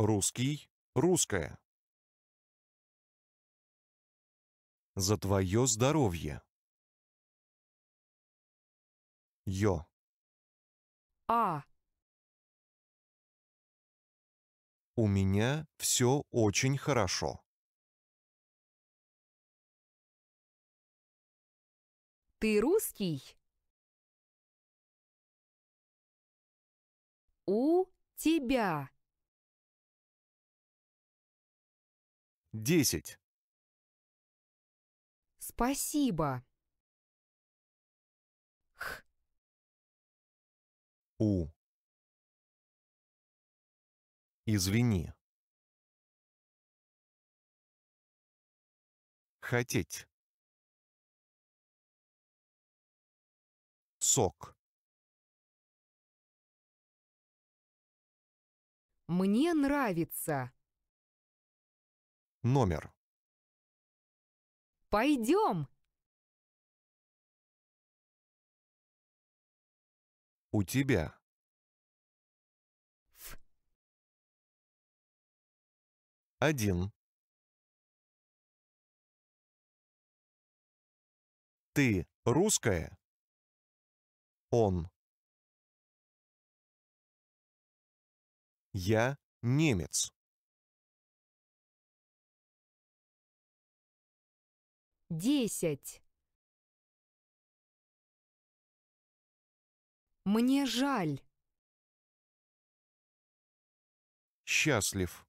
Русский — русская. За твое здоровье. Ё. А. У меня все очень хорошо. Ты русский? У тебя. десять. Спасибо. Х. У. Извини. Хотеть. Сок. Мне нравится номер. Пойдем! У тебя. Ф. Один. Ты русская? Он. Я немец. Десять. Мне жаль. Счастлив.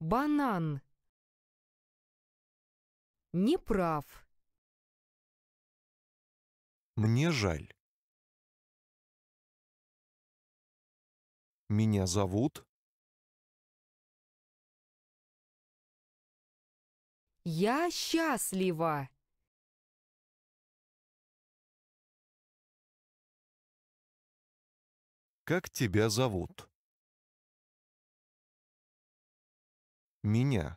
Банан. Неправ. Мне жаль. Меня зовут Я счастлива!» Как тебя зовут? Меня.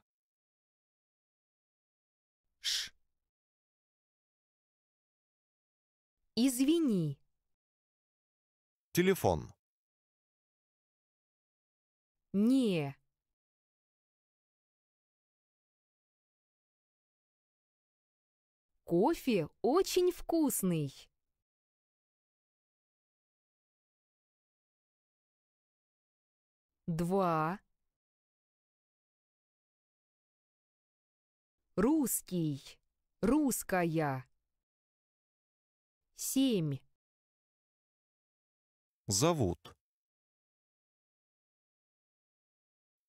Ш. Извини. Телефон. Не. Кофе очень вкусный. Два. Русский. Русская. Семь. Зовут.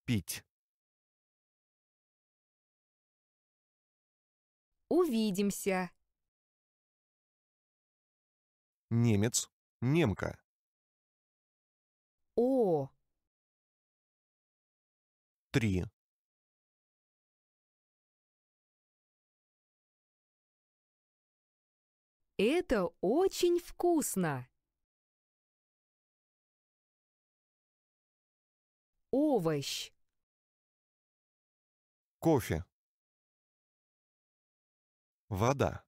Пить. Увидимся. Немец, немка. О. Три. Это очень вкусно. Овощ. Кофе. Вода.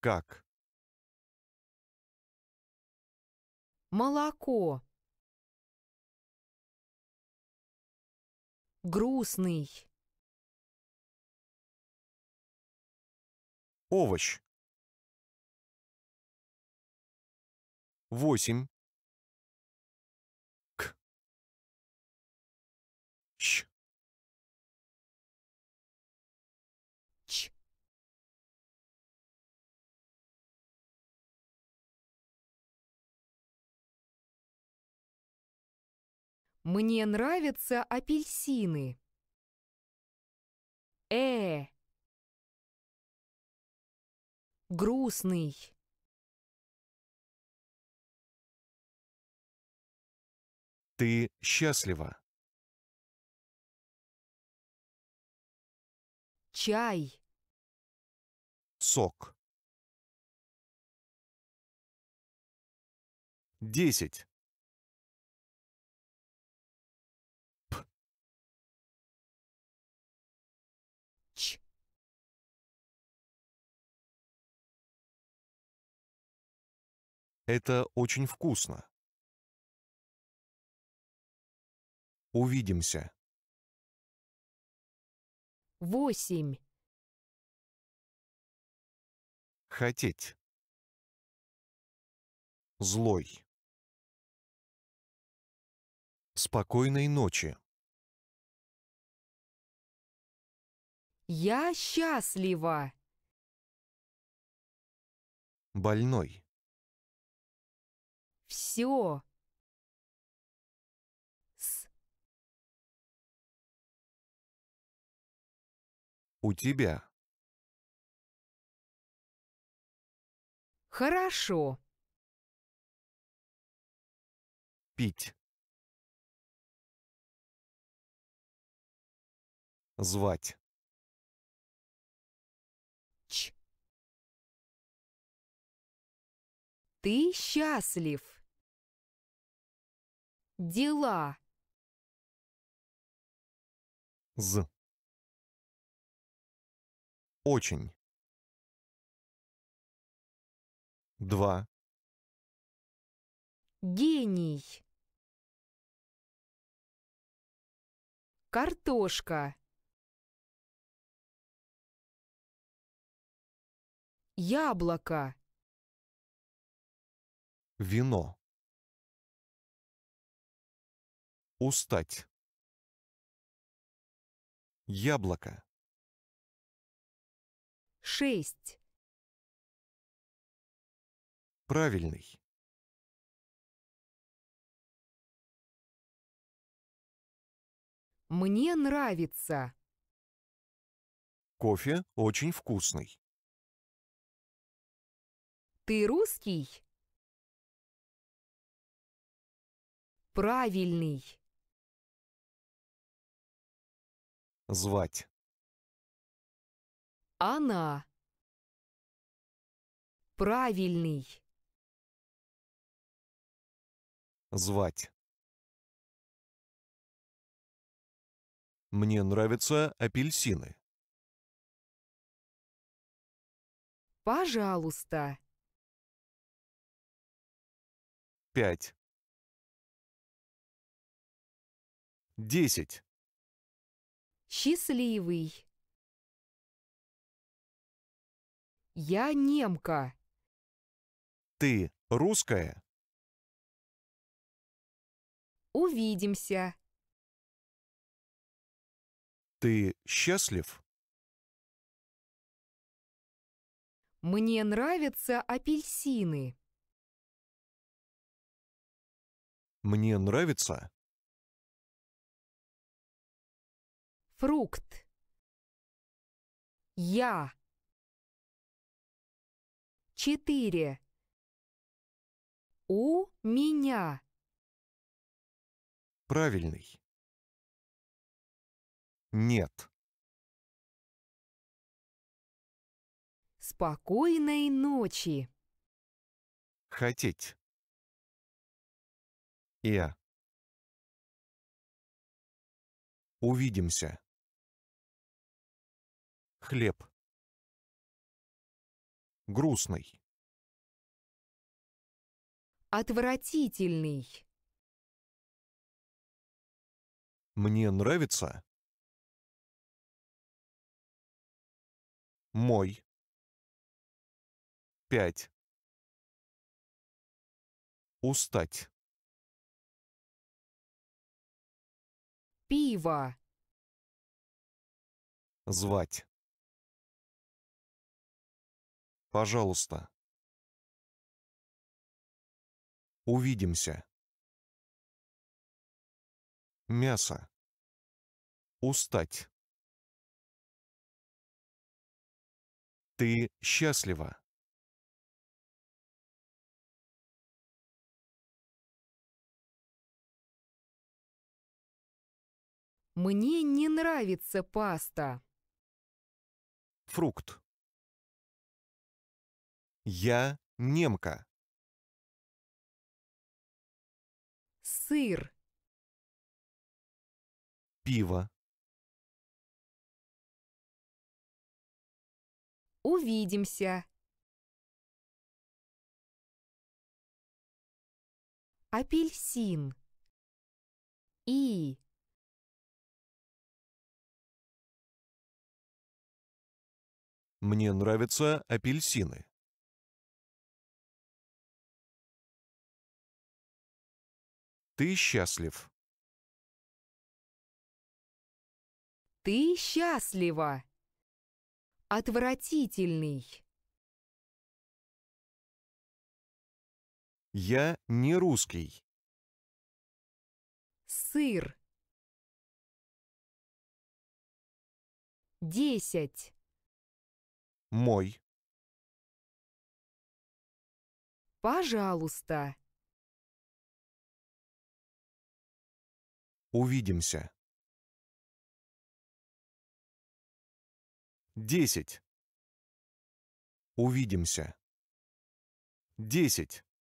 Как? Молоко. Грустный. Овощ. Восемь. К. Щ. Мне нравятся апельсины. Э. Грустный. Ты счастлива. Чай. Сок. Десять. Это очень вкусно. Увидимся. Восемь. Хотеть. Злой. Спокойной ночи. Я счастлива. Больной. Все. С. У тебя. Хорошо. Пить. Звать. Ч. Ты счастлив дела. З. Очень. Два. Гений. Картошка. Яблоко. Вино. Устать. Яблоко. Шесть. Правильный. Мне нравится. Кофе очень вкусный. Ты русский? Правильный. Звать. Она. Правильный. Звать. Мне нравятся апельсины. Пожалуйста. Пять. Десять. Счастливый. Я немка. Ты русская? Увидимся. Ты счастлив? Мне нравятся апельсины. Мне нравится Фрукт. Я. Четыре. У меня. Правильный. Нет. Спокойной ночи. Хотеть. Я. Увидимся. Хлеб. Грустный. Отвратительный. Мне нравится. Мой. Пять. Устать. Пиво. Звать. Пожалуйста. Увидимся. Мясо. Устать. Ты счастлива. Мне не нравится паста. Фрукт. Я немка. Сыр. Пиво. Увидимся. Апельсин. И. Мне нравятся апельсины. Ты счастлив. Ты счастлива. Отвратительный. Я не русский. Сыр. Десять. Мой. Пожалуйста. Увидимся. 10. Увидимся. 10.